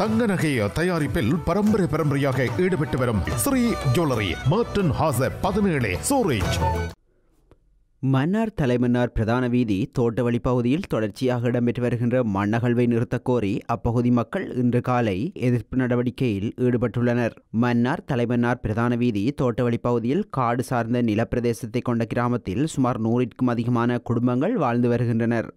தங்க நகை தயாரிப்பில் பரம்பரை பரம்பரையாக ஈடுபட்டு வரும் ஸ்ரீ ஜுவல்லரி மார்டன் ஹாசர் பதினேழு சூரேஜ் மன்னார் தலைமன்னார் பிரதான வீதி தோட்டவழி பகுதியில் தொடர்ச்சியாக இடம்பெற்று வருகின்ற மண்ணகழ்வை நிறுத்தக் கோரி அப்பகுதி மக்கள் இன்று காலை எதிர்ப்பு நடவடிக்கையில் ஈடுபட்டுள்ளனர் மன்னார் தலைமன்னார் பிரதான வீதி தோட்டவழி பகுதியில் காடு சார்ந்த நிலப்பிரதேசத்தை கொண்ட கிராமத்தில் சுமார் நூறிற்கும் அதிகமான குடும்பங்கள் வாழ்ந்து வருகின்றனர்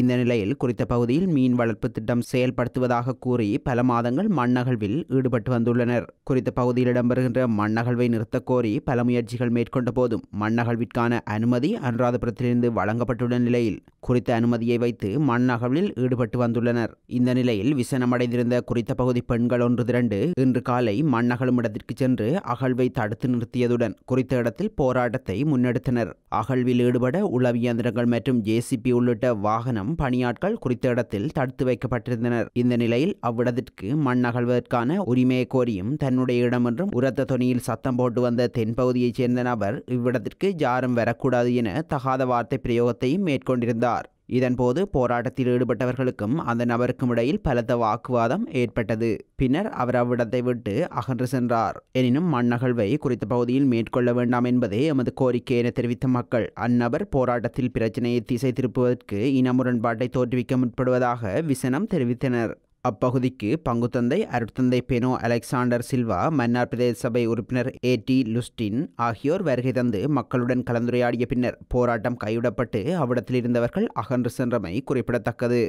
இந்த நிலையில் குறித்த பகுதியில் மீன் வளர்ப்பு திட்டம் செயல்படுத்துவதாக கூறி பல மாதங்கள் மண்ணகழ்வில் ஈடுபட்டு வந்துள்ளனர் குறித்த பகுதியில் இடம்பெறுகின்ற மண்ணகழ்வை நிறுத்தக் கோரி பல முயற்சிகள் மேற்கொண்ட போதும் மண்ணகழ்விற்கான அனுமதி அனுராதபுரத்திலிருந்து வழங்கப்பட்டுள்ள நிலையில் குறித்த அனுமதியை வைத்து மண்ணகழ்வில் ஈடுபட்டு வந்துள்ளனர் இந்த நிலையில் விசனமடைந்திருந்த குறித்த பகுதி பெண்கள் ஒன்று திரண்டு இன்று காலை மண்ணகழும் இடத்திற்கு சென்று அகழ்வை தடுத்து நிறுத்தியதுடன் குறித்த இடத்தில் போராட்டத்தை முன்னெடுத்தனர் அகழ்வில் ஈடுபட உளவியந்திரங்கள் மற்றும் ஜேசிபி உள்ளிட்ட வாகனம் தினம் பணியாட்கள் குறித்த இடத்தில் தடுத்து வைக்கப்பட்டிருந்தனர் இந்த நிலையில் அவ்விடத்திற்கு மண் அகழ்வதற்கான உரிமையை கோரியும் தன்னுடைய இடம் என்றும் உரத்த தொனியில் சத்தம் போட்டு வந்த தென்பகுதியைச் சேர்ந்த நபர் இவ்விடத்திற்கு ஜாரம் வரக்கூடாது என தகாத வார்த்தை பிரயோகத்தையும் மேற்கொண்டிருந்தார் இதன்போது போராட்டத்தில் ஈடுபட்டவர்களுக்கும் அந்த நபருக்கும் இடையில் பலத்த வாக்குவாதம் ஏற்பட்டது பின்னர் அவர் அவ்விடத்தை விட்டு அகன்று சென்றார் எனினும் மண்ணகழ்வை குறித்த பகுதியில் மேற்கொள்ள வேண்டாம் என்பதே எமது கோரிக்கை என தெரிவித்த மக்கள் அந்நபர் போராட்டத்தில் பிரச்சினையை திசை திருப்புவதற்கு இன முரண்பாட்டை தோற்றுவிக்க முற்படுவதாக விசனம் தெரிவித்தனர் அப்பகுதிக்கு பங்குத்தந்தை அருட்தந்தை பெனோ அலெக்சாண்டர் சில்வா மன்னார் பிரதேச சபை உறுப்பினர் ஏ டி லுஸ்டின் ஆகியோர் வருகை தந்து மக்களுடன் கலந்துரையாடிய பின்னர் போராட்டம் கைவிடப்பட்டு அவ்விடத்தில் இருந்தவர்கள் அகன்று சென்றமை குறிப்பிடத்தக்கது